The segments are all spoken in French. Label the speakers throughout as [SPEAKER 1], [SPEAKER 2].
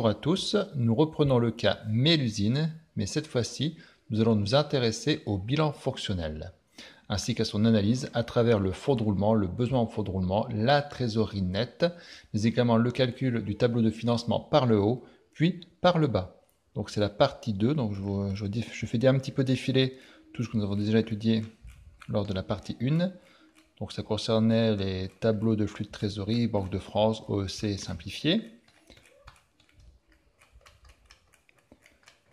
[SPEAKER 1] Bonjour à tous, nous reprenons le cas Mélusine, mais cette fois-ci, nous allons nous intéresser au bilan fonctionnel, ainsi qu'à son analyse à travers le fonds de roulement, le besoin en fonds de roulement, la trésorerie nette, mais également le calcul du tableau de financement par le haut, puis par le bas. Donc c'est la partie 2, donc je, vous, je, je fais un petit peu défiler tout ce que nous avons déjà étudié lors de la partie 1. Donc ça concernait les tableaux de flux de trésorerie, Banque de France, OEC simplifié.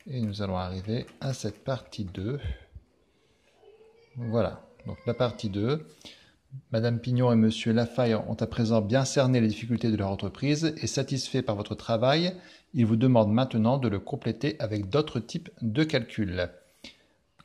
[SPEAKER 1] Et nous allons arriver à cette partie 2. Voilà, donc la partie 2. Madame Pignon et Monsieur Lafaille ont à présent bien cerné les difficultés de leur entreprise et satisfaits par votre travail, ils vous demandent maintenant de le compléter avec d'autres types de calculs.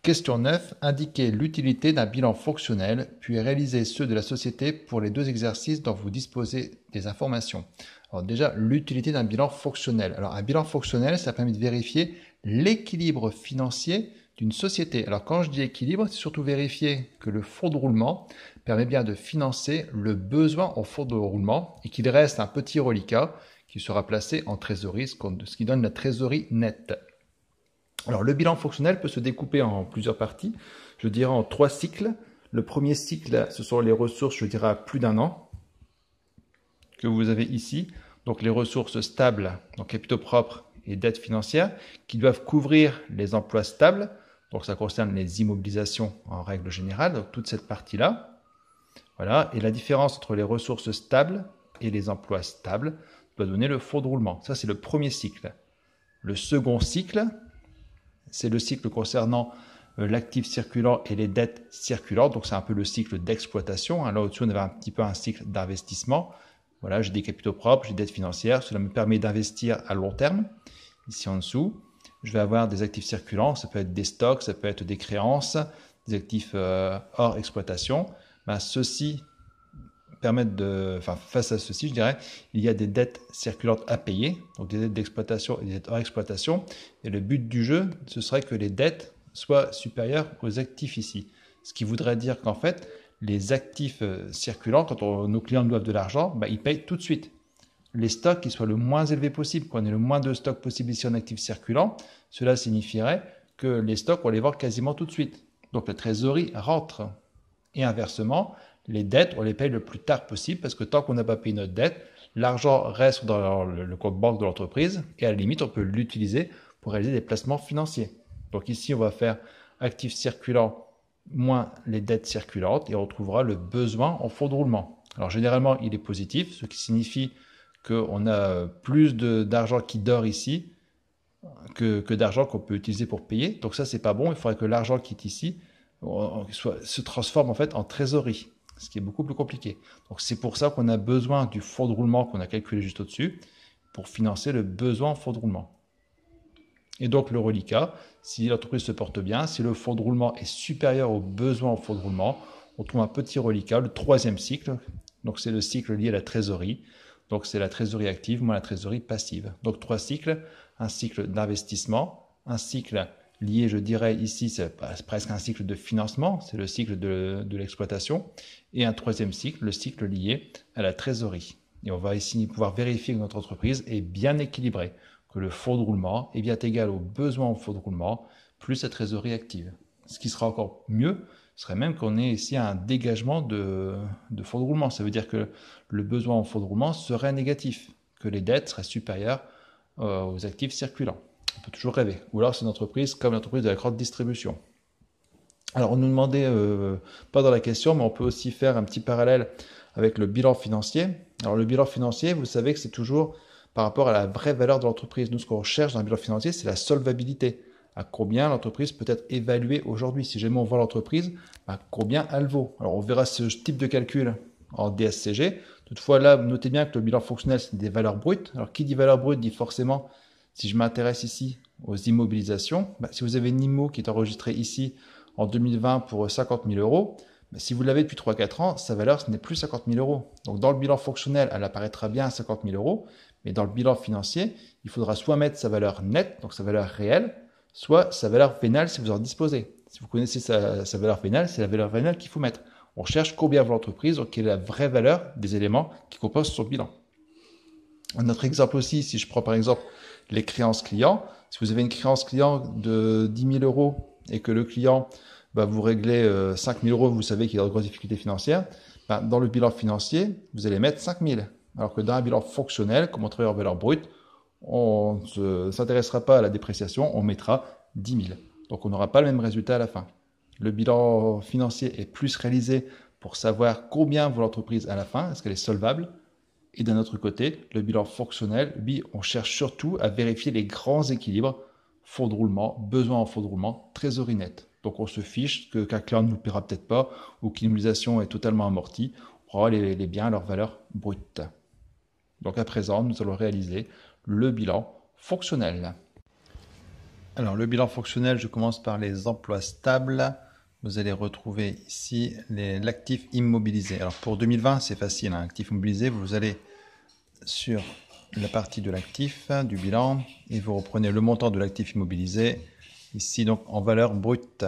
[SPEAKER 1] Question 9. Indiquez l'utilité d'un bilan fonctionnel, puis réalisez ceux de la société pour les deux exercices dont vous disposez des informations. Alors déjà, l'utilité d'un bilan fonctionnel. Alors un bilan fonctionnel, ça permet de vérifier l'équilibre financier d'une société. Alors quand je dis équilibre, c'est surtout vérifier que le fonds de roulement permet bien de financer le besoin au fonds de roulement et qu'il reste un petit reliquat qui sera placé en trésorerie, ce qui donne la trésorerie nette. Alors le bilan fonctionnel peut se découper en plusieurs parties, je dirais en trois cycles. Le premier cycle, ce sont les ressources, je dirais, à plus d'un an, que vous avez ici. Donc les ressources stables, donc capitaux propres, et dettes financières qui doivent couvrir les emplois stables. Donc ça concerne les immobilisations en règle générale, donc toute cette partie-là. Voilà, et la différence entre les ressources stables et les emplois stables doit donner le fonds de roulement. Ça, c'est le premier cycle. Le second cycle, c'est le cycle concernant euh, l'actif circulant et les dettes circulantes. Donc c'est un peu le cycle d'exploitation. Hein. Là au-dessus, on avait un petit peu un cycle d'investissement. Voilà, j'ai des capitaux propres, j'ai des dettes financières, cela me permet d'investir à long terme. Ici en dessous, je vais avoir des actifs circulants, ça peut être des stocks, ça peut être des créances, des actifs euh, hors exploitation. Ben, ceux permettent de, enfin, face à ceci, je dirais, il y a des dettes circulantes à payer, donc des dettes d'exploitation et des dettes hors exploitation. Et le but du jeu, ce serait que les dettes soient supérieures aux actifs ici. Ce qui voudrait dire qu'en fait, les actifs euh, circulants, quand nos clients doivent de l'argent, bah, ils payent tout de suite. Les stocks qui soient le moins élevés possible, qu'on ait le moins de stocks possible ici en actifs circulants, cela signifierait que les stocks, on les vend quasiment tout de suite. Donc la trésorerie rentre. Et inversement, les dettes, on les paye le plus tard possible parce que tant qu'on n'a pas payé notre dette, l'argent reste dans le compte banque de l'entreprise et à la limite, on peut l'utiliser pour réaliser des placements financiers. Donc ici, on va faire actifs circulants moins les dettes circulantes et on retrouvera le besoin en fonds de roulement. Alors généralement, il est positif, ce qui signifie qu'on a plus d'argent qui dort ici que, d'argent qu'on peut utiliser pour payer. Donc ça, c'est pas bon. Il faudrait que l'argent qui est ici se transforme en fait en trésorerie, ce qui est beaucoup plus compliqué. Donc c'est pour ça qu'on a besoin du fonds de roulement qu'on a calculé juste au-dessus pour financer le besoin en fonds de roulement. Et donc le reliquat, si l'entreprise se porte bien, si le fonds de roulement est supérieur aux besoins au fonds de roulement, on trouve un petit reliquat, le troisième cycle. Donc c'est le cycle lié à la trésorerie. Donc c'est la trésorerie active moins la trésorerie passive. Donc trois cycles, un cycle d'investissement, un cycle lié, je dirais ici, c'est presque un cycle de financement, c'est le cycle de, de l'exploitation, et un troisième cycle, le cycle lié à la trésorerie. Et on va ici pouvoir vérifier que notre entreprise est bien équilibrée que le fonds de roulement est bien, égal au besoin en fonds de roulement plus la trésorerie active. Ce qui sera encore mieux, serait même qu'on ait ici un dégagement de, fonds de roulement. Ça veut dire que le besoin en fonds de roulement serait négatif, que les dettes seraient supérieures euh, aux actifs circulants. On peut toujours rêver. Ou alors c'est une entreprise comme l'entreprise de la grande distribution. Alors on nous demandait, euh, pas dans la question, mais on peut aussi faire un petit parallèle avec le bilan financier. Alors le bilan financier, vous savez que c'est toujours par rapport à la vraie valeur de l'entreprise. Nous, ce qu'on recherche dans un bilan financier, c'est la solvabilité. À combien l'entreprise peut être évaluée aujourd'hui Si jamais on voit l'entreprise, à bah, combien elle vaut Alors, on verra ce type de calcul en DSCG. Toutefois, là, notez bien que le bilan fonctionnel, c'est des valeurs brutes. Alors, qui dit valeur brute dit forcément, si je m'intéresse ici aux immobilisations, bah, si vous avez NIMO qui est enregistré ici en 2020 pour 50 000 euros, mais si vous l'avez depuis 3-4 ans, sa valeur, ce n'est plus 50 000 euros. Donc dans le bilan fonctionnel, elle apparaîtra bien à 50 000 euros, mais dans le bilan financier, il faudra soit mettre sa valeur nette, donc sa valeur réelle, soit sa valeur vénale si vous en disposez. Si vous connaissez sa, valeur vénale, c'est la valeur vénale qu'il faut mettre. On cherche combien vaut l'entreprise, donc quelle est la vraie valeur des éléments qui composent son bilan. Un autre exemple aussi, si je prends par exemple les créances clients, si vous avez une créance client de 10 000 euros et que le client bah, vous réglez 5 euh, 000 euros, vous savez qu'il y a de grosses difficultés financières, bah, dans le bilan financier, vous allez mettre 5 000. Alors que dans un bilan fonctionnel, comme on travaille en valeur brute, on ne s'intéressera pas à la dépréciation, on mettra 10 000. Donc on n'aura pas le même résultat à la fin. Le bilan financier est plus réalisé pour savoir combien vaut l'entreprise à la fin, est-ce qu'elle est solvable. Et d'un autre côté, le bilan fonctionnel, on cherche surtout à vérifier les grands équilibres, fonds de roulement, besoin en fonds de roulement, trésorerie nette. Donc on se fiche que qu'un ne nous paiera peut-être pas ou qu'une immobilisation est totalement amortie. On prendra les, biens à leur valeur brute. Donc à présent, nous allons réaliser le bilan fonctionnel. Alors le bilan fonctionnel, je commence par les emplois stables. Vous allez retrouver ici l'actif immobilisé. Alors pour 2020, c'est facile. un hein. actif immobilisé, vous allez sur la partie de l'actif du bilan et vous reprenez le montant de l'actif immobilisé ici donc en valeur brute.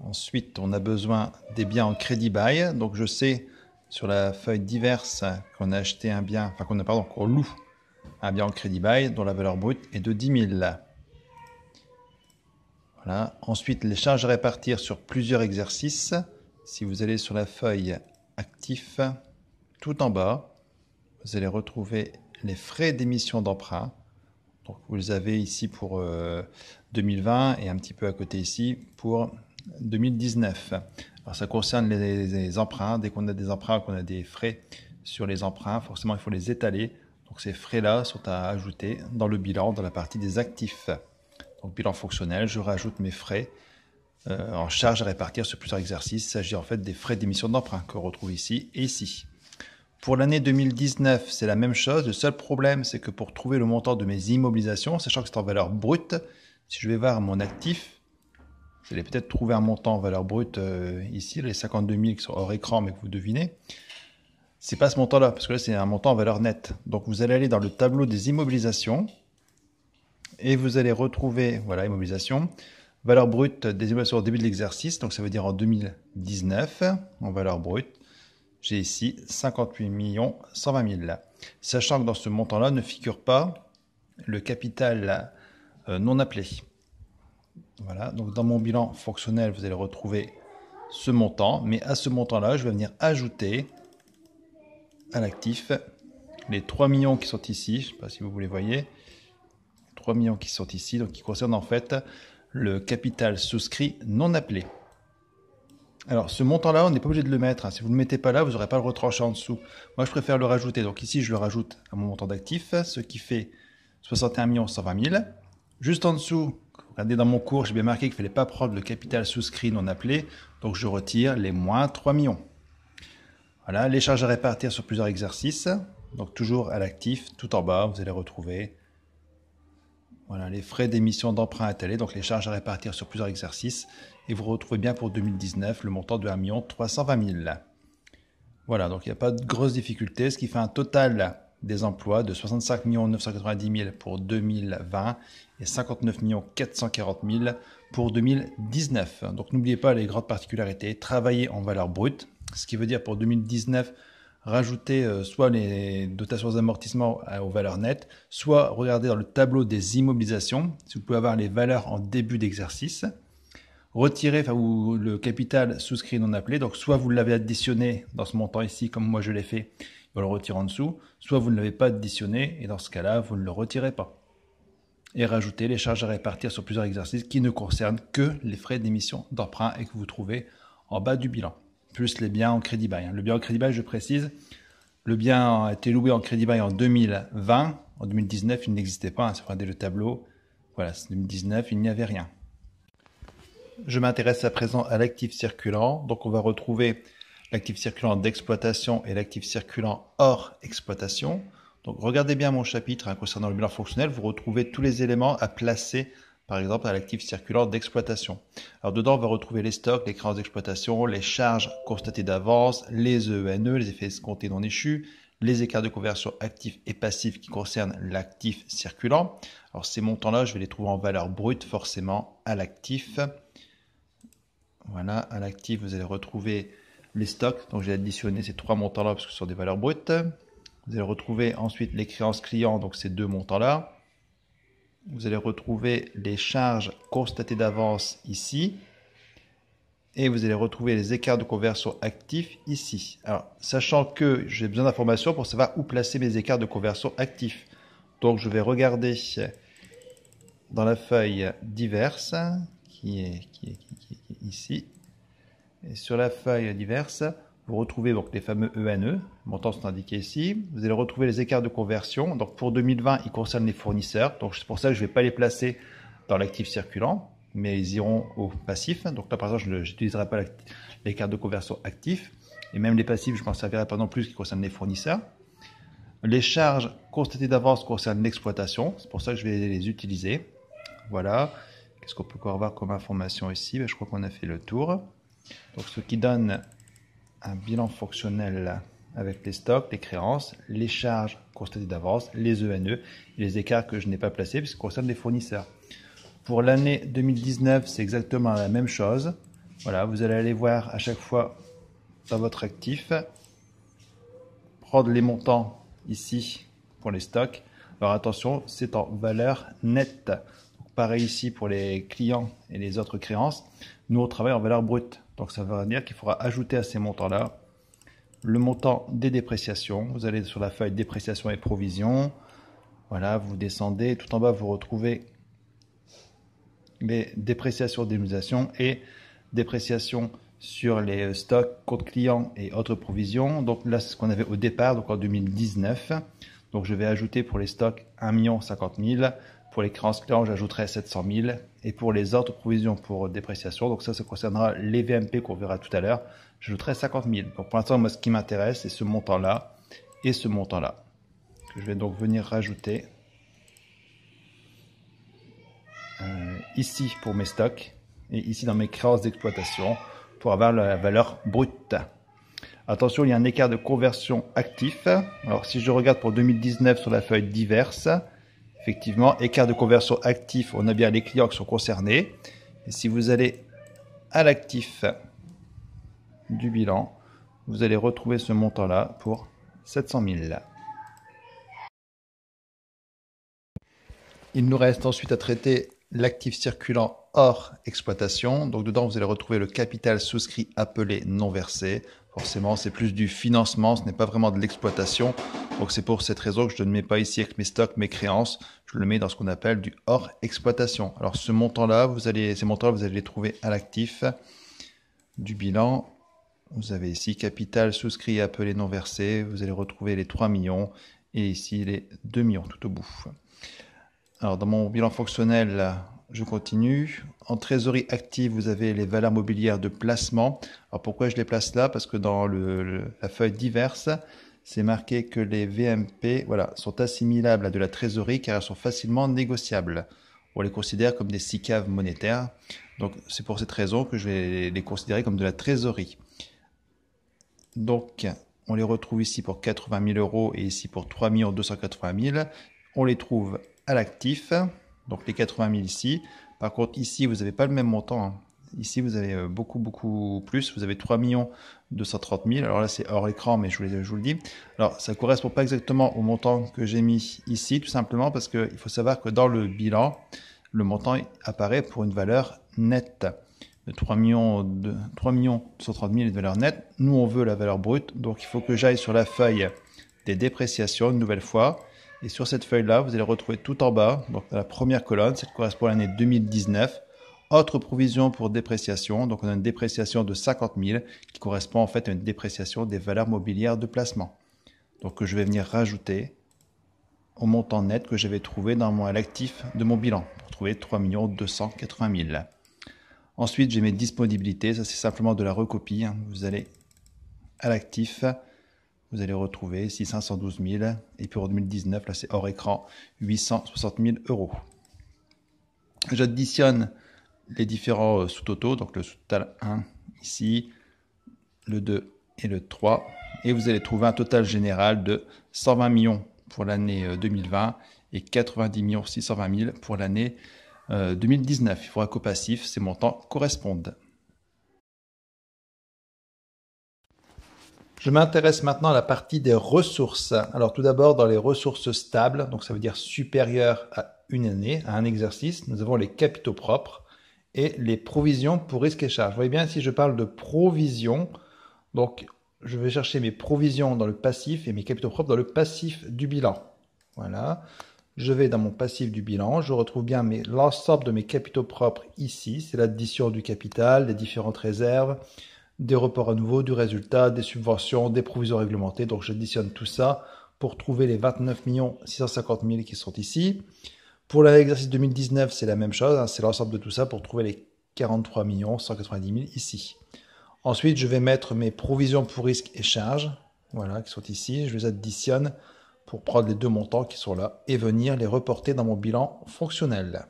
[SPEAKER 1] Ensuite, on a besoin des biens en crédit bail. Donc je sais sur la feuille diverse qu'on a acheté un bien, enfin qu'on a, pardon, qu'on loue un bien en crédit bail dont la valeur brute est de 10 000. Voilà. Ensuite, les charges à répartir sur plusieurs exercices. Si vous allez sur la feuille actif, tout en bas, vous allez retrouver les frais d'émission d'emprunt. Donc vous les avez ici pour 2020 euh, et un petit peu à côté ici pour 2019. Alors ça concerne les, emprunts. Dès qu'on a des emprunts, qu'on a des frais sur les emprunts, forcément il faut les étaler. Donc ces frais-là sont à ajouter dans le bilan, dans la partie des actifs. Donc bilan fonctionnel, je rajoute mes frais euh, en charge à répartir sur plusieurs exercices. Il s'agit en fait des frais d'émission d'emprunt l'on retrouve ici et ici. Pour l'année 2019, c'est la même chose. Le seul problème, c'est que pour trouver le montant de mes immobilisations, sachant que c'est en valeur brute, si je vais voir mon actif, vous allez peut-être trouver un montant en valeur brute euh, ici, les 52 000 qui sont hors écran, mais que vous devinez. C'est pas ce montant-là, parce que là, c'est un montant en valeur nette. Donc, vous allez aller dans le tableau des immobilisations et vous allez retrouver, voilà, immobilisation, valeur brute des immobilisations au début de l'exercice, donc ça veut dire en 2019, en valeur brute. J'ai ici 58 120 000. Sachant que dans ce montant-là ne figure pas le capital euh, non appelé. Voilà, donc dans mon bilan fonctionnel, vous allez retrouver ce montant, mais à ce montant-là, je vais venir ajouter à l'actif les 3 millions qui sont ici, je ne sais pas si vous voulez voyez, 3 millions qui sont ici, donc qui concernent en fait le capital souscrit non appelé. Alors, ce montant-là, on n'est pas obligé de le mettre. Hein. Si vous ne le mettez pas là, vous n'aurez pas le retranché en dessous. Moi, je préfère le rajouter. Donc ici, je le rajoute à mon montant d'actif, ce qui fait 61 120 000. Juste en dessous, regardez dans mon cours, j'ai bien marqué qu'il ne fallait pas prendre le capital souscrit non appelé. Donc, je retire les moins 3 millions. Voilà, les charges à répartir sur plusieurs exercices. Donc, toujours à l'actif, tout en bas, vous allez retrouver voilà, les frais d'émission d'emprunt à donc les charges à répartir sur plusieurs exercices. Et vous retrouvez bien pour 2019 le montant de 1 320 000. Voilà, donc il n'y a pas de grosses difficultés, ce qui fait un total des emplois de 65 990 000 pour 2020 et 59 440 000 pour 2019. Donc n'oubliez pas les grandes particularités, travailler en valeur brute, ce qui veut dire pour 2019 rajouter euh, soit les dotations d'amortissement euh, aux valeurs nettes, soit regarder dans le tableau des immobilisations, si vous pouvez avoir les valeurs en début d'exercice, retirer enfin, le capital souscrit non appelé. Donc, soit vous l'avez additionné dans ce montant ici, comme moi je l'ai fait, il va le retirer en dessous, soit vous ne l'avez pas additionné, et dans ce cas-là, vous ne le retirez pas. Et rajouter les charges à répartir sur plusieurs exercices qui ne concernent que les frais d'émission d'emprunt et que vous trouvez en bas du bilan, plus les biens en crédit bail. Le bien en crédit bail, je précise, le bien a été loué en crédit bail en 2020. En 2019, il n'existait pas. Si vous regardez le tableau, voilà, 2019, il n'y avait rien. Je m'intéresse à présent à l'actif circulant. Donc on va retrouver l'actif circulant d'exploitation et l'actif circulant hors exploitation. Donc regardez bien mon chapitre hein, concernant le bilan fonctionnel, vous retrouvez tous les éléments à placer par exemple à l'actif circulant d'exploitation. Alors dedans, on va retrouver les stocks, les créances d'exploitation, les charges constatées d'avance, les ENE, e, les effets escomptés non échus, les écarts de conversion actifs et passifs qui concernent l'actif circulant. Alors ces montants-là, je vais les trouver en valeur brute forcément à l'actif. Voilà, à l'actif, vous allez retrouver les stocks. Donc j'ai additionné ces trois montants-là parce que ce sont des valeurs brutes. Vous allez retrouver ensuite les créances clients, donc ces deux montants-là. Vous allez retrouver les charges constatées d'avance ici. Et vous allez retrouver les écarts de conversion actifs ici. Alors, sachant que j'ai besoin d'informations pour savoir où placer mes écarts de conversion actifs. Donc, je vais regarder dans la feuille diverse qui est, qui est, ici. Et sur la feuille diverse, vous retrouvez donc les fameux ENE, e, montants sont indiqués ici. Vous allez retrouver les écarts de conversion. Donc pour 2020, ils concernent les fournisseurs. Donc c'est pour ça que je ne vais pas les placer dans l'actif circulant, mais ils iront au passif. Donc là, par exemple, je n'utiliserai pas l'écart de conversion actif. Et même les passifs, je m'en servirai pas non plus qui concernent les fournisseurs. Les charges constatées d'avance concernent l'exploitation. C'est pour ça que je vais les utiliser. Voilà. Qu'est-ce qu'on peut encore voir comme information ici ben, Je crois qu'on a fait le tour. Donc, ce qui donne un bilan fonctionnel avec les stocks, les créances, les charges constatées d'avance, les ENE e et les écarts que je n'ai pas placés puisqu'on concerne les fournisseurs. Pour l'année 2019, c'est exactement la même chose. Voilà, vous allez aller voir à chaque fois dans votre actif, prendre les montants ici pour les stocks. Alors attention, c'est en valeur nette. Pareil ici pour les clients et les autres créances. Nous, on travaille en valeur brute. Donc ça veut dire qu'il faudra ajouter à ces montants-là le montant des dépréciations. Vous allez sur la feuille dépréciation et provision. Voilà, vous descendez. Tout en bas, vous retrouvez les dépréciations d'immunisation et dépréciation sur les stocks, comptes clients et autres provisions. Donc là, c'est ce qu'on avait au départ, donc en 2019. Donc je vais ajouter pour les stocks 1 million. 000 pour les créances clients, j'ajouterai 700 000. Et pour les autres provisions pour dépréciation, donc ça, ça concernera les VMP qu'on verra tout à l'heure, j'ajouterai 50 000. Donc pour l'instant, moi, ce qui m'intéresse, c'est ce montant-là et ce montant-là. Que je vais donc venir rajouter euh, ici pour mes stocks et ici dans mes créances d'exploitation pour avoir la valeur brute. Attention, il y a un écart de conversion actif. Alors si je regarde pour 2019 sur la feuille diverse, Effectivement, écart de conversion actif, on a bien les clients qui sont concernés. Et si vous allez à l'actif du bilan, vous allez retrouver ce montant-là pour 700 000. Il nous reste ensuite à traiter l'actif circulant hors exploitation. Donc dedans, vous allez retrouver le capital souscrit appelé non versé, Forcément, c'est plus du financement, ce n'est pas vraiment de l'exploitation. Donc c'est pour cette raison que je ne mets pas ici avec mes stocks, mes créances, je le mets dans ce qu'on appelle du hors exploitation. Alors ce montant-là, vous allez, ces montants-là, vous allez les trouver à l'actif du bilan. Vous avez ici capital souscrit appelé non versé, vous allez retrouver les 3 millions et ici les 2 millions tout au bout. Alors dans mon bilan fonctionnel, je continue. En trésorerie active, vous avez les valeurs mobilières de placement. Alors pourquoi je les place là Parce que dans la feuille diverse, c'est marqué que les VMP voilà, sont assimilables à de la trésorerie car elles sont facilement négociables. On les considère comme des SICAV monétaires. Donc c'est pour cette raison que je vais les considérer comme de la trésorerie. Donc on les retrouve ici pour 80 000 euros et ici pour 3 280 000. On les trouve à l'actif donc les 80 000 ici. Par contre, ici, vous n'avez pas le même montant. Hein. Ici, vous avez euh, beaucoup, beaucoup plus. Vous avez 3 230 000. Alors là, c'est hors écran, mais je vous, le dis. Alors, ça correspond pas exactement au montant que j'ai mis ici, tout simplement parce qu'il faut savoir que dans le bilan, le montant apparaît pour une valeur nette. De 3 millions, de, 3 230 000 est de valeur nette. Nous, on veut la valeur brute. Donc, il faut que j'aille sur la feuille des dépréciations une nouvelle fois. Et sur cette feuille-là, vous allez retrouver tout en bas, donc dans la première colonne, celle qui correspond à l'année 2019, autre provision pour dépréciation, Donc on a une dépréciation de 50 000 qui correspond en fait à une dépréciation des valeurs mobilières de placement. Donc je vais venir rajouter au montant net que j'avais trouvé dans mon actif de mon bilan pour trouver 3 280 000. Ensuite, j'ai mes disponibilités. Ça, c'est simplement de la recopie. Hein. Vous allez à l'actif vous allez retrouver 6512 000. Et pour 2019, là c'est hors écran, 860 000 euros. J'additionne les différents euh, sous-totaux, donc le sous-total 1 ici, le 2 et le 3. Et vous allez trouver un total général de 120 millions pour l'année 2020 euh, et 90 millions 620 000 pour l'année 2019. Euh, Il faudra qu'au passif, ces montants correspondent. Je m'intéresse maintenant à la partie des ressources. Alors tout d'abord dans les ressources stables, donc ça veut dire supérieures à une année, à un exercice, nous avons les capitaux propres et les provisions pour risques et charges. Vous voyez bien si je parle de provisions, donc je vais chercher mes provisions dans le passif et mes capitaux propres dans le passif du bilan. Voilà. Je vais dans mon passif du bilan, je retrouve bien l'ensemble de mes capitaux propres ici, c'est l'addition du capital, des différentes réserves, des reports à nouveau, du résultat, des subventions, des provisions réglementées. Donc j'additionne tout ça pour trouver les 29 650 000 qui sont ici. Pour l'exercice 2019, c'est la même chose, hein. c'est l'ensemble de tout ça pour trouver les 43 190 000 ici. Ensuite, je vais mettre mes provisions pour risques et charges, voilà, qui sont ici. Je les additionne pour prendre les deux montants qui sont là et venir les reporter dans mon bilan fonctionnel.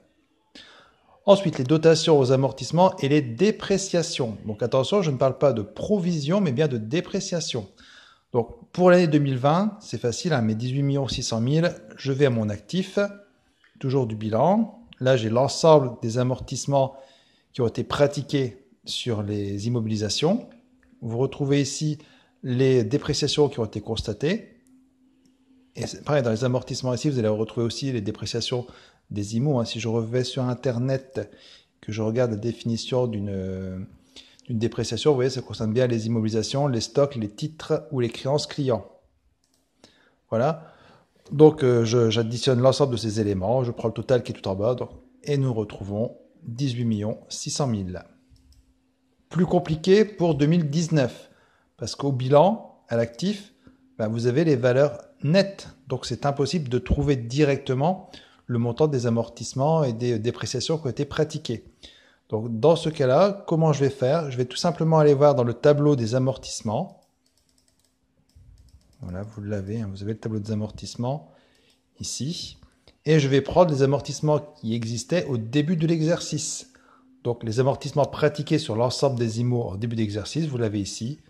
[SPEAKER 1] Ensuite, les dotations aux amortissements et les dépréciations. Donc attention, je ne parle pas de provision, mais bien de dépréciation. Donc pour l'année 2020, c'est facile, hein, mes 18 600 000, je vais à mon actif, toujours du bilan. Là, j'ai l'ensemble des amortissements qui ont été pratiqués sur les immobilisations. Vous retrouvez ici les dépréciations qui ont été constatées. Et pareil, dans les amortissements ici, vous allez retrouver aussi les dépréciations des IMO. Hein. Si je revais sur Internet, que je regarde la définition euh, d'une dépréciation, vous voyez, ça concerne bien les immobilisations, les stocks, les titres ou les créances clients. Voilà. Donc, euh, j'additionne l'ensemble de ces éléments. Je prends le total qui est tout en bas. et nous retrouvons 18 600 000. Plus compliqué pour 2019. Parce qu'au bilan, à l'actif, ben, vous avez les valeurs nettes. Donc, c'est impossible de trouver directement le montant des amortissements et des dépréciations qui ont été pratiqués. Donc dans ce cas-là, comment je vais faire Je vais tout simplement aller voir dans le tableau des amortissements. Voilà, vous l'avez, hein, vous avez le tableau des amortissements ici. Et je vais prendre les amortissements qui existaient au début de l'exercice. Donc les amortissements pratiqués sur l'ensemble des IMO au début d'exercice, vous l'avez ici.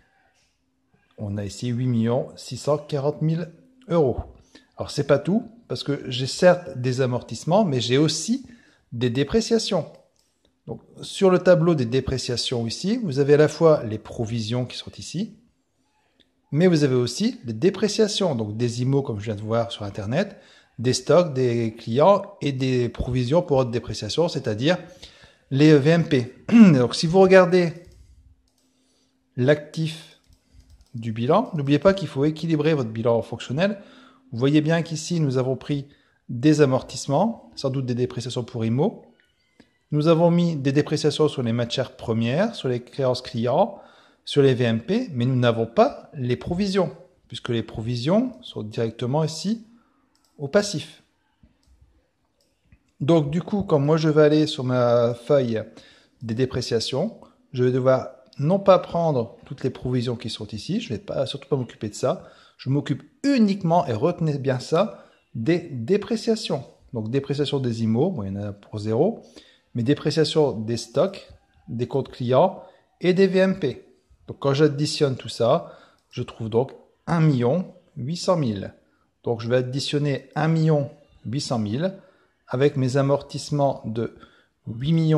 [SPEAKER 1] On a ici 8 640 000 euros. Alors c'est pas tout, parce que j'ai certes des amortissements, mais j'ai aussi des dépréciations. Donc, sur le tableau des dépréciations ici, vous avez à la fois les provisions qui sont ici, mais vous avez aussi les dépréciations, donc des IMO comme je viens de voir sur Internet, des stocks, des clients et des provisions pour votre dépréciation, c'est-à-dire les e VMP. Donc si vous regardez l'actif du bilan, n'oubliez pas qu'il faut équilibrer votre bilan fonctionnel vous voyez bien qu'ici, nous avons pris des amortissements, sans doute des dépréciations pour IMO. Nous avons mis des dépréciations sur les matières premières, sur les créances clients, sur les VMP, mais nous n'avons pas les provisions, puisque les provisions sont directement ici au passif. Donc du coup, quand moi je vais aller sur ma feuille des dépréciations, je vais devoir non pas prendre toutes les provisions qui sont ici, je ne vais pas, surtout pas m'occuper de ça, je m'occupe uniquement, et retenez bien ça, des dépréciations. Donc dépréciation des IMO, bon, il y en a pour zéro, mais dépréciation des stocks, des comptes clients et des VMP. Donc quand j'additionne tout ça, je trouve donc 1 800 000. Donc je vais additionner 1 800 000 avec mes amortissements de 8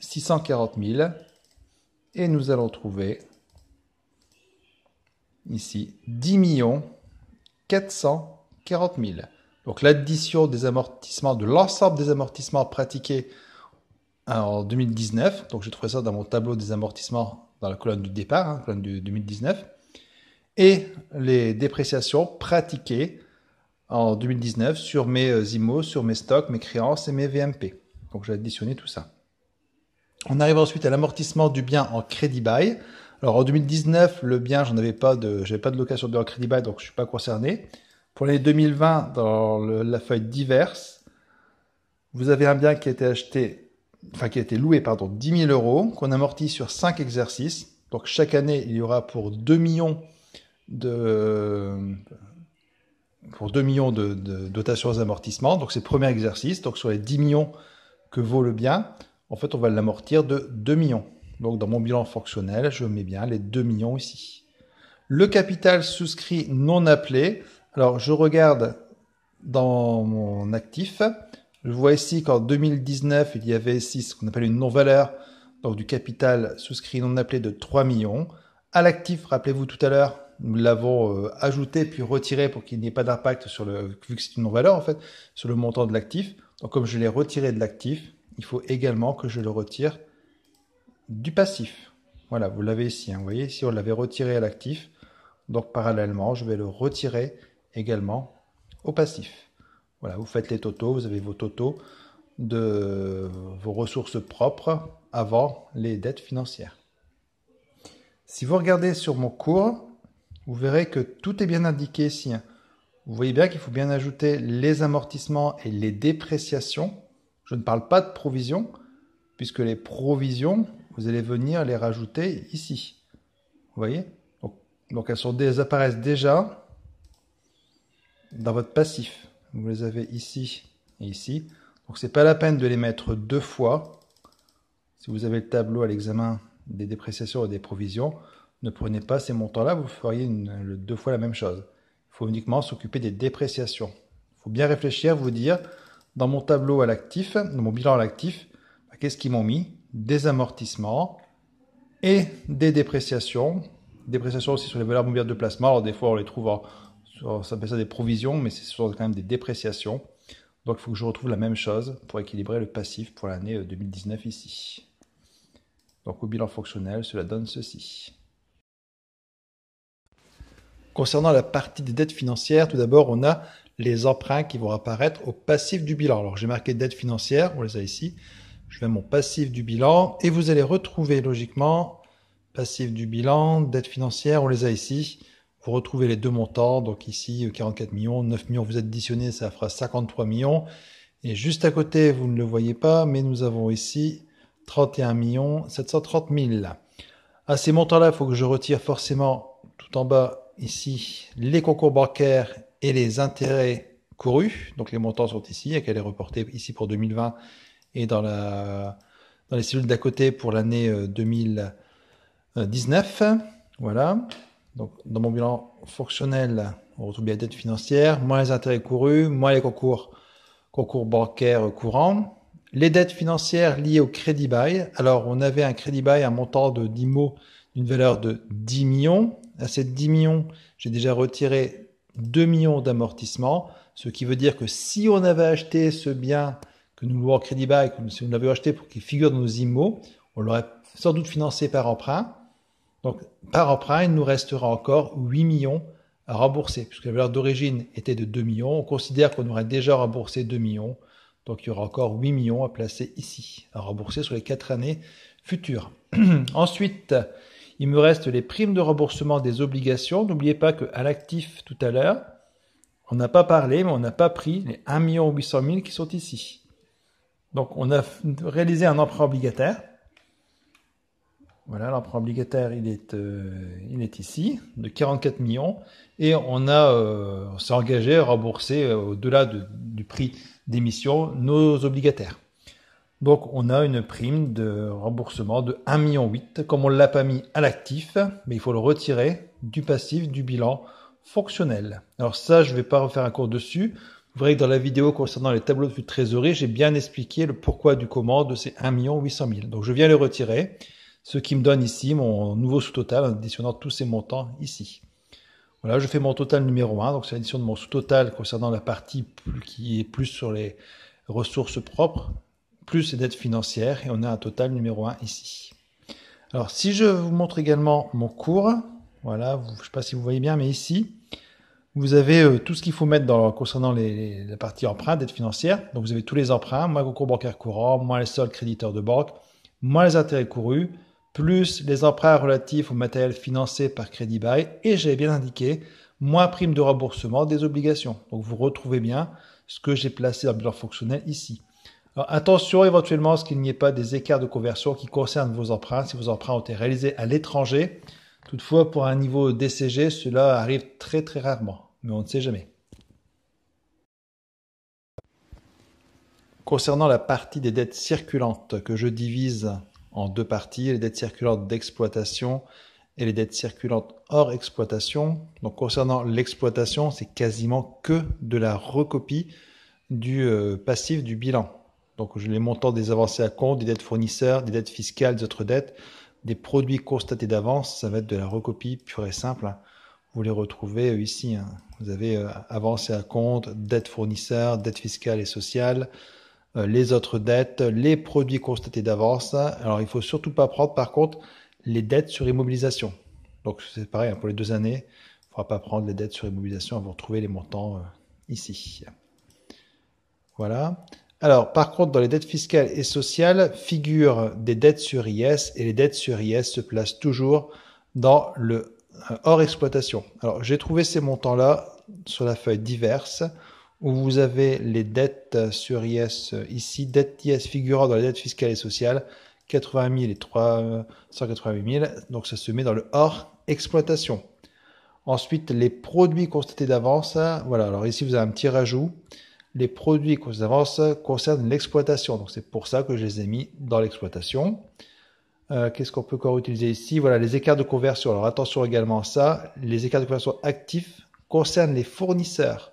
[SPEAKER 1] 640 000 et nous allons trouver ici 10 millions 440 000. Donc l'addition des amortissements, de l'ensemble des amortissements pratiqués en 2019, donc j'ai trouvé ça dans mon tableau des amortissements dans la colonne du départ, hein, colonne du 2019, et les dépréciations pratiquées en 2019 sur mes euh, sur mes stocks, mes créances et mes VMP. Donc j'ai additionné tout ça. On arrive ensuite à l'amortissement du bien en crédit bail. Alors en 2019, le bien, je n'avais pas de, j'avais pas de location de crédit bail, donc je suis pas concerné. Pour l'année 2020, dans la feuille diverse, vous avez un bien qui a été acheté, enfin qui a été loué, pardon, 10 000 euros, qu'on amortit sur 5 exercices. Donc chaque année, il y aura pour 2 millions de, pour 2 millions de, dotations aux Donc c'est le premier exercice. Donc sur les 10 millions que vaut le bien, en fait, on va l'amortir de 2 millions. Donc dans mon bilan fonctionnel, je mets bien les 2 millions ici. Le capital souscrit non appelé. Alors je regarde dans mon actif. Je vois ici qu'en 2019, il y avait ici ce qu'on appelle une non-valeur, donc du capital souscrit non appelé de 3 millions. À l'actif, rappelez-vous tout à l'heure, nous l'avons euh, ajouté puis retiré pour qu'il n'y ait pas d'impact sur le, vu que c'est une non-valeur en fait, sur le montant de l'actif. Donc comme je l'ai retiré de l'actif, il faut également que je le retire du passif. Voilà, vous l'avez ici. Hein, vous voyez, si on l'avait retiré à l'actif, donc parallèlement, je vais le retirer également au passif. Voilà, vous faites les totaux, vous avez vos totaux de vos ressources propres avant les dettes financières. Si vous regardez sur mon cours, vous verrez que tout est bien indiqué ici. Hein. Vous voyez bien qu'il faut bien ajouter les amortissements et les dépréciations. Je ne parle pas de provisions, puisque les provisions, vous allez venir les rajouter ici. Vous voyez donc, elles, sont, apparaissent déjà dans votre passif. Vous les avez ici et ici. Donc c'est pas la peine de les mettre deux fois. Si vous avez le tableau à l'examen des dépréciations et des provisions, ne prenez pas ces montants-là, vous feriez deux fois la même chose. Il faut uniquement s'occuper des dépréciations. Il faut bien réfléchir, vous dire, dans mon tableau à l'actif, dans mon bilan à l'actif, qu'est-ce qu'ils m'ont mis des amortissements et des dépréciations. Dépréciations aussi sur les valeurs mobilières de placement. Alors des fois on les trouve en, ça s'appelle ça des provisions, mais c'est quand même des dépréciations. Donc il faut que je retrouve la même chose pour équilibrer le passif pour l'année 2019 euh, ici. Donc au bilan fonctionnel, cela donne ceci. Concernant la partie des dettes financières, tout d'abord on a les emprunts qui vont apparaître au passif du bilan. Alors j'ai marqué dettes financières, on les a ici. Je vais mon passif du bilan et vous allez retrouver logiquement passif du bilan, dette financière, on les a ici. Vous retrouvez les deux montants, donc ici 44 millions, 9 millions, vous additionnez, ça fera 53 millions. Et juste à côté, vous ne le voyez pas, mais nous avons ici 31 millions 730 000. À ces montants-là, il faut que je retire forcément tout en bas ici les concours bancaires et les intérêts courus. Donc les montants sont ici, et qu'elle est reportée ici pour 2020 et dans, la, dans les cellules d'à côté pour l'année 2019. Euh, euh, voilà. Donc, dans mon bilan fonctionnel, on retrouve bien la dette financière, moins les intérêts courus, moins les concours, concours bancaires courants. Les dettes financières liées au crédit bail. Alors, on avait un crédit bail, un montant de 10 mots d'une valeur de 10 millions. À ces 10 millions, j'ai déjà retiré 2 millions d'amortissement, ce qui veut dire que si on avait acheté ce bien nous louons Crédit Bike, si nous, l'avions acheté pour qu'il figure dans nos IMO, on l'aurait sans doute financé par emprunt. Donc, par emprunt, il nous restera encore 8 millions à rembourser, puisque la valeur d'origine était de 2 millions. On considère qu'on aurait déjà remboursé 2 millions. Donc, il y aura encore 8 millions à placer ici, à rembourser sur les 4 années futures. Ensuite, il me reste les primes de remboursement des obligations. N'oubliez pas qu'à l'actif tout à l'heure, on n'a pas parlé, mais on n'a pas pris les 1 800 000 qui sont ici. Donc, on a réalisé un emprunt obligataire. Voilà, l'emprunt obligataire, il est, euh, il est ici, de 44 millions. Et on a s'engagé euh, s'est engagé à rembourser, euh, au-delà du prix d'émission, nos obligataires. Donc, on a une prime de remboursement de 1,8 million. Comme on ne l'a pas mis à l'actif, mais il faut le retirer du passif du bilan fonctionnel. Alors ça, je ne vais pas refaire un cours dessus. Vous que dans la vidéo concernant les tableaux de vue de trésorerie, j'ai bien expliqué le pourquoi du comment de ces 1 800 000. Donc je viens les retirer, ce qui me donne ici mon nouveau sous-total en additionnant tous ces montants ici. Voilà, je fais mon total numéro 1, donc c'est l'addition de mon sous-total concernant la partie qui est plus sur les ressources propres, plus les dettes financières, et on a un total numéro 1 ici. Alors si je vous montre également mon cours, voilà, je ne sais pas si vous voyez bien, mais ici, vous avez euh, tout ce qu'il faut mettre dans, concernant les, la partie emprunt, dette financière. Donc vous avez tous les emprunts, moins concours bancaire courant, moins les soldes créditeurs de banque, moins les intérêts courus, plus les emprunts relatifs au matériel financé par crédit bail, et j'avais bien indiqué, moins prime de remboursement des obligations. Donc vous retrouvez bien ce que j'ai placé dans le bilan fonctionnel ici. Alors attention éventuellement à ce qu'il n'y ait pas des écarts de conversion qui concernent vos emprunts. Si vos emprunts ont été réalisés à l'étranger, Toutefois, pour un niveau DCG, cela arrive très très rarement, mais on ne sait jamais. Concernant la partie des dettes circulantes que je divise en deux parties, les dettes circulantes d'exploitation et les dettes circulantes hors exploitation. Donc concernant l'exploitation, c'est quasiment que de la recopie du euh, passif du bilan. Donc les montants des avancées à compte, des dettes fournisseurs, des dettes fiscales, des autres dettes, des produits constatés d'avance, ça va être de la recopie pure et simple. Vous les retrouvez euh, ici. Hein. Vous avez euh, avance et à compte, dette fournisseur, dette fiscale et sociale, euh, les autres dettes, les produits constatés d'avance. Alors il faut surtout pas prendre par contre les dettes sur immobilisation. Donc c'est pareil hein, pour les deux années, il ne faudra pas prendre les dettes sur immobilisation, vous retrouvez les montants ici. Voilà. Alors, par contre, dans les dettes fiscales et sociales figurent des dettes sur IS et les dettes sur IS se placent toujours dans le euh, hors exploitation. Alors, j'ai trouvé ces montants-là sur la feuille diverse où vous avez les dettes sur IS ici, dettes IS figurant dans les dettes fiscales et sociales, 80 000 et 388 000, donc ça se met dans le hors exploitation. Ensuite, les produits constatés d'avance, voilà, alors ici vous avez un petit rajout, les produits qu'on avance concernent l'exploitation. Donc c'est pour ça que je les ai mis dans l'exploitation. Euh, qu'est-ce qu'on peut encore utiliser ici Voilà, les écarts de conversion. Alors attention également à ça. Les écarts de conversion actifs concernent les fournisseurs.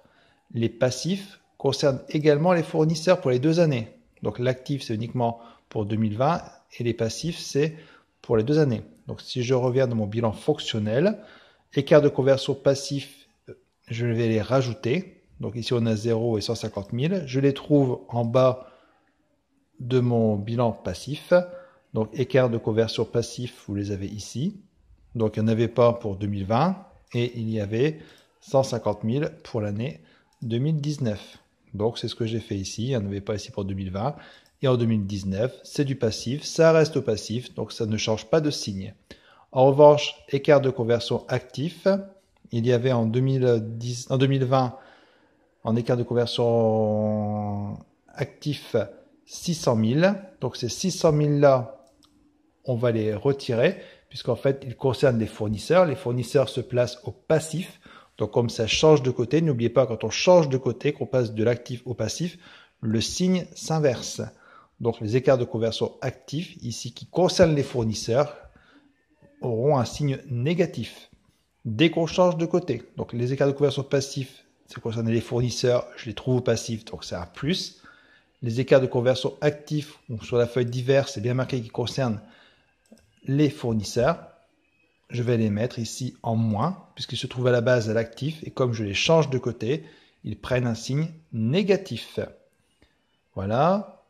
[SPEAKER 1] Les passifs concernent également les fournisseurs pour les deux années. Donc l'actif, c'est uniquement pour 2020 et les passifs, c'est pour les deux années. Donc si je reviens dans mon bilan fonctionnel, écarts de conversion passif, euh, je vais les rajouter donc ici on a 0 et 150 000, je les trouve en bas de mon bilan passif, donc écart de conversion passif, vous les avez ici, donc il n'y en avait pas pour 2020, et il y avait 150 000 pour l'année 2019. Donc c'est ce que j'ai fait ici, il n'y en avait pas ici pour 2020, et en 2019, c'est du passif, ça reste au passif, donc ça ne change pas de signe. En revanche, écart de conversion actif, il y avait en, en 2020 en écart de conversion actif, 600 000. Donc ces 600 000 là, on va les retirer puisqu'en fait, ils concernent les fournisseurs. Les fournisseurs se placent au passif. Donc comme ça change de côté, n'oubliez pas quand on change de côté, qu'on passe de l'actif au passif, le signe s'inverse. Donc les écarts de conversion actifs, ici qui concernent les fournisseurs, auront un signe négatif dès qu'on change de côté. Donc les écarts de conversion passifs ce concerne les fournisseurs, je les trouve passifs, donc c'est un plus. Les écarts de conversion actifs, sur la feuille diverse, c'est bien marqué qu'ils concernent les fournisseurs. Je vais les mettre ici en moins, puisqu'ils se trouvent à la base à l'actif, et comme je les change de côté, ils prennent un signe négatif. Voilà.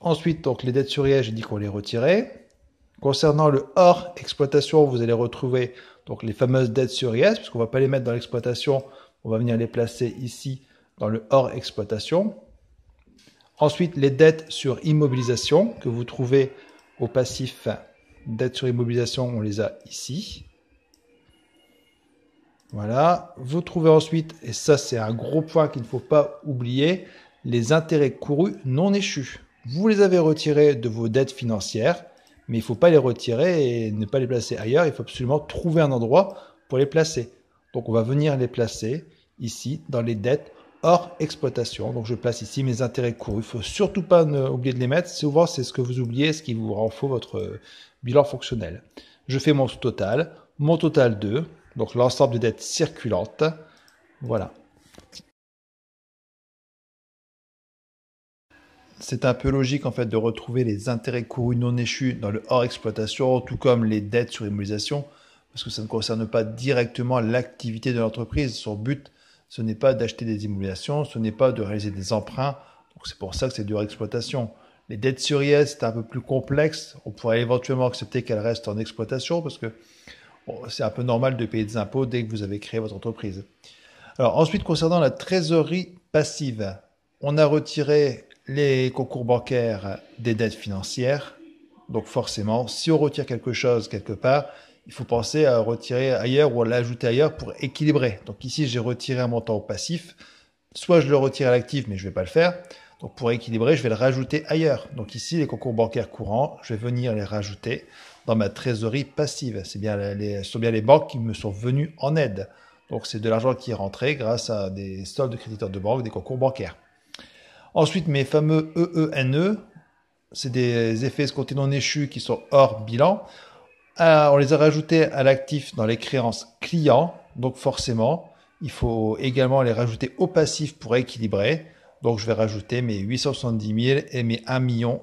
[SPEAKER 1] Ensuite, donc les dettes sur IES, j'ai dit qu'on les retirait. Concernant le hors exploitation, vous allez retrouver donc les fameuses dettes sur IES, puisqu'on ne va pas les mettre dans l'exploitation, on va venir les placer ici dans le hors exploitation. Ensuite, les dettes sur immobilisation que vous trouvez au passif dettes sur immobilisation, on les a ici. Voilà, vous trouvez ensuite, et ça c'est un gros point qu'il ne faut pas oublier, les intérêts courus non échus. Vous les avez retirés de vos dettes financières, mais il ne faut pas les retirer et ne pas les placer ailleurs, il faut absolument trouver un endroit pour les placer. Donc on va venir les placer ici dans les dettes hors exploitation. Donc je place ici mes intérêts courus. Il faut surtout pas oublier de les mettre. Souvent c'est ce que vous oubliez, ce qui vous rend faux votre euh, bilan fonctionnel. Je fais mon total, mon total 2, donc l'ensemble des dettes circulantes. Voilà. C'est un peu logique en fait de retrouver les intérêts courus non échus dans le hors exploitation, tout comme les dettes sur immobilisation, parce que ça ne concerne pas directement l'activité de l'entreprise. Son but, ce n'est pas d'acheter des immobilisations, ce n'est pas de réaliser des emprunts. Donc c'est pour ça que c'est dure exploitation. Les dettes sur IS, c'est un peu plus complexe. On pourrait éventuellement accepter qu'elles restent en exploitation parce que c'est un peu normal de payer des impôts dès que vous avez créé votre entreprise. Alors ensuite, concernant la trésorerie passive, on a retiré les concours bancaires des dettes financières. Donc forcément, si on retire quelque chose quelque part, il faut penser à retirer ailleurs ou à l'ajouter ailleurs pour équilibrer. Donc ici, j'ai retiré un montant au passif. Soit je le retire à l'actif, mais je ne vais pas le faire. Donc pour équilibrer, je vais le rajouter ailleurs. Donc ici, les concours bancaires courants, je vais venir les rajouter dans ma trésorerie passive. C'est bien les, ce sont bien les banques qui me sont venues en aide. Donc c'est de l'argent qui est rentré grâce à des soldes de créditeurs de banque, des concours bancaires. Ensuite, mes fameux EENE, e e, c'est des effets escomptés non échus qui sont hors bilan. Euh, on les a rajoutés à l'actif dans les créances clients. Donc forcément, il faut également les rajouter au passif pour équilibrer. Donc je vais rajouter mes 870 000 et mes 1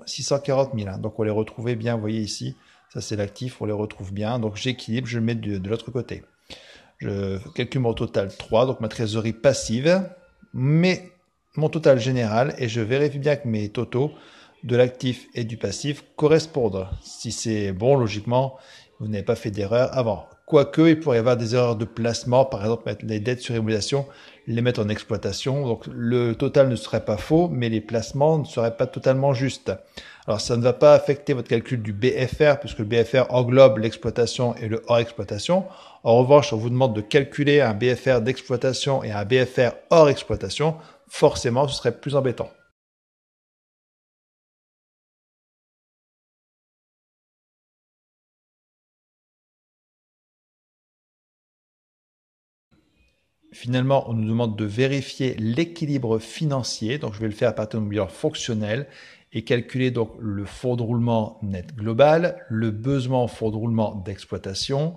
[SPEAKER 1] 640 000. Donc on les retrouvait bien, vous voyez ici, ça c'est l'actif, on les retrouve bien. Donc j'équilibre, je le mets de, de l'autre côté. Je calcule mon total 3, donc ma trésorerie passive, mais mon total général, et je vérifie bien que mes totaux de l'actif et du passif correspondent. Si c'est bon, logiquement, vous n'avez pas fait d'erreur avant. Quoique, il pourrait y avoir des erreurs de placement, par exemple, mettre les dettes sur émulation, les mettre en exploitation. Donc, le total ne serait pas faux, mais les placements ne seraient pas totalement justes. Alors, ça ne va pas affecter votre calcul du BFR, puisque le BFR englobe l'exploitation et le hors exploitation. En revanche, on vous demande de calculer un BFR d'exploitation et un BFR hors exploitation. Forcément, ce serait plus embêtant. Finalement, on nous demande de vérifier l'équilibre financier. Donc, je vais le faire à partir de bilan fonctionnel et calculer donc le fonds de roulement net global, le besoin en fonds de roulement d'exploitation,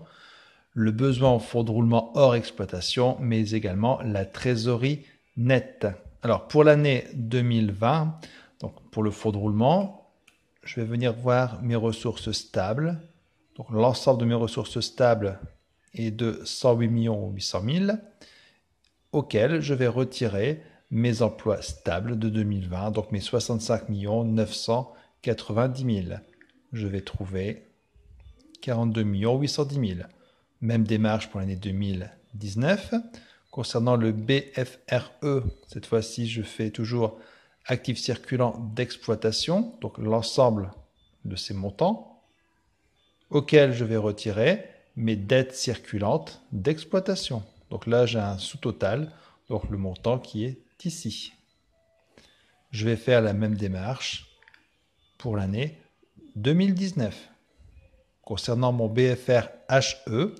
[SPEAKER 1] le besoin en fonds de roulement hors exploitation, mais également la trésorerie nette. Alors, pour l'année 2020, donc pour le fonds de roulement, je vais venir voir mes ressources stables. Donc, l'ensemble de mes ressources stables est de 108 800 000 auquel je vais retirer mes emplois stables de 2020, donc mes 65 990 000. Je vais trouver 42 810 000. Même démarche pour l'année 2019. Concernant le BFRE, cette fois-ci, je fais toujours actifs circulants d'exploitation, donc l'ensemble de ces montants, auxquels je vais retirer mes dettes circulantes d'exploitation. Donc là, j'ai un sous-total, donc le montant qui est ici. Je vais faire la même démarche pour l'année 2019. Concernant mon BFR HE,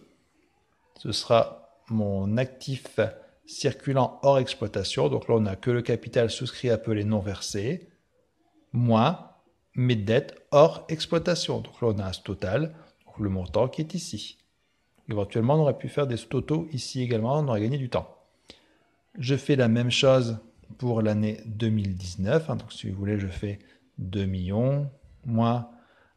[SPEAKER 1] ce sera mon actif circulant hors exploitation. Donc là, on n'a que le capital souscrit appelé non versé, moins mes dettes hors exploitation. Donc là, on a un total, le montant qui est ici. Éventuellement, on aurait pu faire des sous-totaux ici également, on aurait gagné du temps. Je fais la même chose pour l'année 2019. Hein, donc si vous voulez, je fais 2 millions moins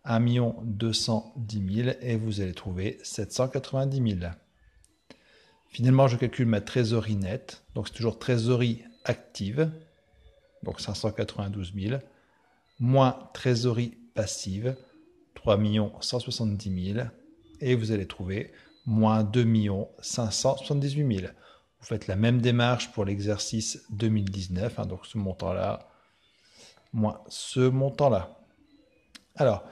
[SPEAKER 1] 1 million 210 000 et vous allez trouver 790 000. Finalement, je calcule ma trésorerie nette. Donc c'est toujours trésorerie active, donc 592 000, moins trésorerie passive, 3 170 000 et vous allez trouver moins 2 578 000. Vous faites la même démarche pour l'exercice 2019, hein, donc ce montant-là, moins ce montant-là. Alors,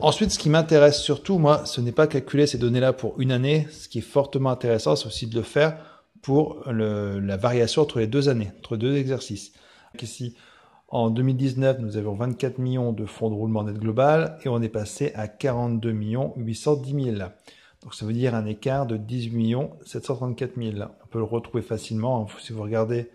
[SPEAKER 1] ensuite, ce qui m'intéresse surtout, moi, ce n'est pas calculer ces données-là pour une année. Ce qui est fortement intéressant, c'est aussi de le faire pour le, la variation entre les deux années, entre deux exercices. ici, en 2019, nous avions 24 millions de fonds de roulement net global et on est passé à 42 810 000. Donc ça veut dire un écart de 18 734 000. On peut le retrouver facilement. Hein. Si vous regardez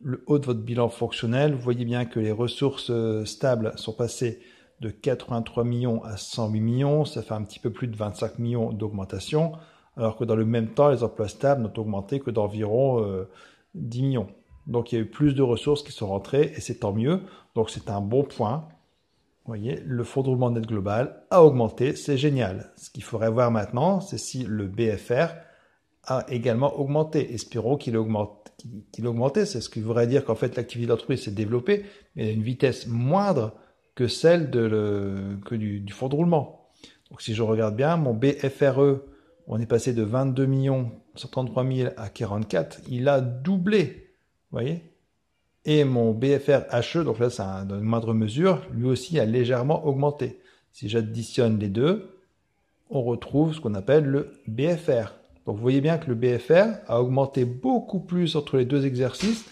[SPEAKER 1] le haut de votre bilan fonctionnel, vous voyez bien que les ressources euh, stables sont passées de 83 millions à 108 millions. Ça fait un petit peu plus de 25 millions d'augmentation. Alors que dans le même temps, les emplois stables n'ont augmenté que d'environ 10 euh, millions. Donc il y a eu plus de ressources qui sont rentrées et c'est tant mieux. Donc c'est un bon point voyez, le fonds de roulement net global a augmenté, c'est génial. Ce qu'il faudrait voir maintenant, c'est si le BFR a également augmenté. Espérons qu'il augmente, qu'il augmenté. C'est ce qui voudrait dire qu'en fait l'activité d'entreprise s'est développée, mais à une vitesse moindre que celle de le, que du, du, fonds de roulement. Donc si je regarde bien, mon BFRE, on est passé de 22 millions 133 000 à 44. Il a doublé. Vous voyez et mon BFR HE, donc là c'est un, une moindre mesure, lui aussi a légèrement augmenté. Si j'additionne les deux, on retrouve ce qu'on appelle le BFR. Donc vous voyez bien que le BFR a augmenté beaucoup plus entre les deux exercices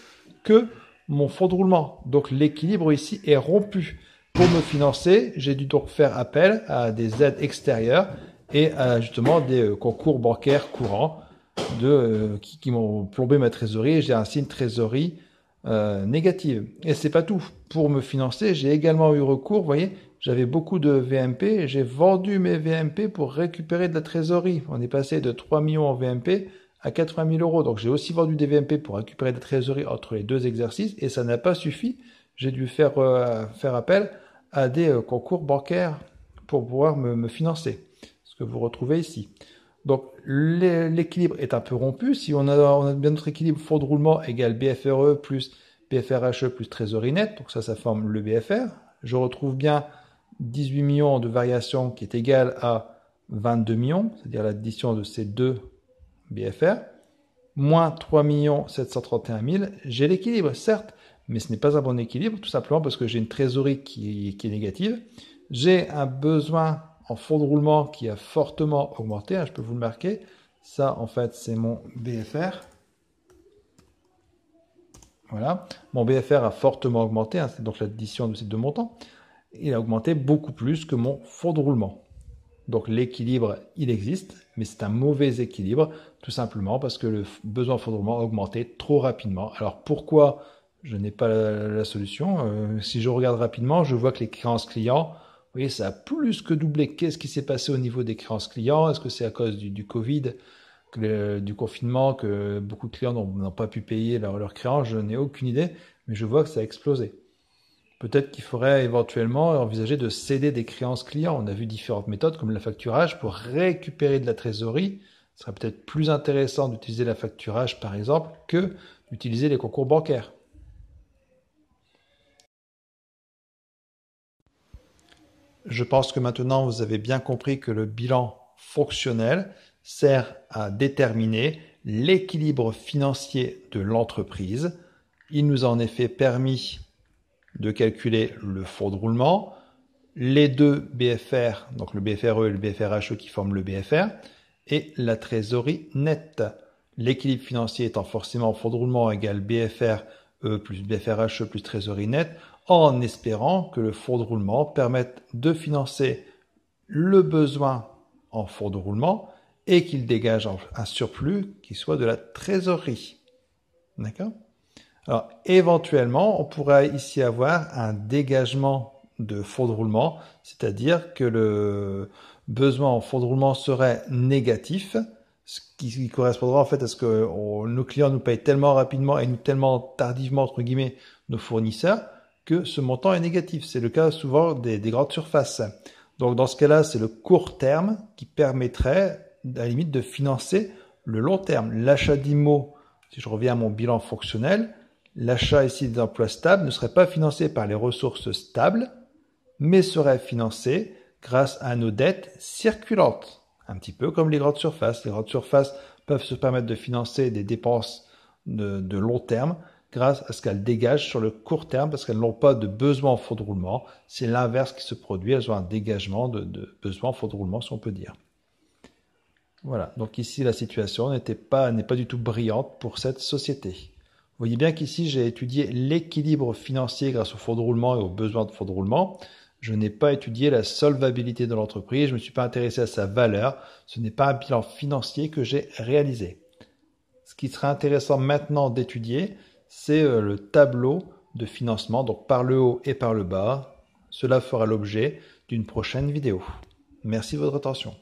[SPEAKER 1] que mon fonds de roulement. Donc l'équilibre ici est rompu. Pour me financer, j'ai dû donc faire appel à des aides extérieures et à justement des euh, concours bancaires courants de, euh, qui, qui m'ont plombé ma trésorerie. J'ai ainsi une trésorerie euh, négative. Et c'est pas tout. Pour me financer, j'ai également eu recours, vous voyez, j'avais beaucoup de VMP, j'ai vendu mes VMP pour récupérer de la trésorerie. On est passé de 3 millions en VMP à 80 000 euros. Donc j'ai aussi vendu des VMP pour récupérer de la trésorerie entre les deux exercices et ça n'a pas suffi. J'ai dû faire, euh, faire appel à des euh, concours bancaires pour pouvoir me financer. Ce que vous retrouvez ici. Donc l'équilibre est un peu rompu. Si on a, bien notre équilibre fonds de roulement égale BFRE plus BFRHE plus trésorerie nette, donc ça, ça forme le BFR. Je retrouve bien 18 millions de variation qui est égal à 22 millions, c'est-à-dire l'addition de ces deux BFR, moins 3 731 000. J'ai l'équilibre, certes, mais ce n'est pas un bon équilibre, tout simplement parce que j'ai une trésorerie qui est négative. J'ai un besoin fonds de roulement qui a fortement augmenté, hein, je peux vous le marquer. Ça, en fait, c'est mon BFR. Voilà. Mon BFR a fortement augmenté, hein, c'est donc l'addition de ces deux montants. Il a augmenté beaucoup plus que mon fonds de roulement. Donc l'équilibre, il existe, mais c'est un mauvais équilibre, tout simplement parce que le besoin de fond de roulement a augmenté trop rapidement. Alors pourquoi je n'ai pas la, solution euh, Si je regarde rapidement, je vois que les créances clients vous voyez, ça a plus que doublé. Qu'est-ce qui s'est passé au niveau des créances clients Est-ce que c'est à cause du, Covid, du confinement, que beaucoup de clients n'ont pas pu payer leurs leur créances Je n'ai aucune idée, mais je vois que ça a explosé. Peut-être qu'il faudrait éventuellement envisager de céder des créances clients. On a vu différentes méthodes comme le facturage pour récupérer de la trésorerie. Ce serait peut-être plus intéressant d'utiliser la facturage, par exemple, que d'utiliser les concours bancaires. Je pense que maintenant vous avez bien compris que le bilan fonctionnel sert à déterminer l'équilibre financier de l'entreprise. Il nous a en effet permis de calculer le fonds de roulement, les deux BFR, donc le BFRE et le BFRHE qui forment le BFR, et la trésorerie nette. L'équilibre financier étant forcément fonds de roulement égale BFRE plus BFRHE plus trésorerie nette, en espérant que le fonds de roulement permette de financer le besoin en fonds de roulement et qu'il dégage un surplus qui soit de la trésorerie. D'accord Alors, éventuellement, on pourrait ici avoir un dégagement de fonds de roulement, c'est-à-dire que le besoin en fonds de roulement serait négatif, ce qui correspondra en fait à ce que nos clients nous payent tellement rapidement et nous tellement tardivement, entre guillemets, nos fournisseurs, que ce montant est négatif. C'est le cas souvent des, grandes surfaces. Donc dans ce cas-là, c'est le court terme qui permettrait à la limite de financer le long terme. L'achat d'IMO, si je reviens à mon bilan fonctionnel, l'achat ici des emplois stables ne serait pas financé par les ressources stables, mais serait financé grâce à nos dettes circulantes. Un petit peu comme les grandes surfaces. Les grandes surfaces peuvent se permettre de financer des dépenses de long terme grâce à ce qu'elles dégagent sur le court terme parce qu'elles n'ont pas de besoin en fonds de roulement. C'est l'inverse qui se produit, elles ont un dégagement de, besoins besoin en fonds de roulement, si on peut dire. Voilà, donc ici la situation n'était pas, n'est pas du tout brillante pour cette société. Vous voyez bien qu'ici j'ai étudié l'équilibre financier grâce au fonds de roulement et aux besoins de fonds de roulement. Je n'ai pas étudié la solvabilité de l'entreprise, je ne me suis pas intéressé à sa valeur, ce n'est pas un bilan financier que j'ai réalisé. Ce qui sera intéressant maintenant d'étudier, c'est euh, le tableau de financement, donc par le haut et par le bas. Cela fera l'objet d'une prochaine vidéo. Merci de votre attention.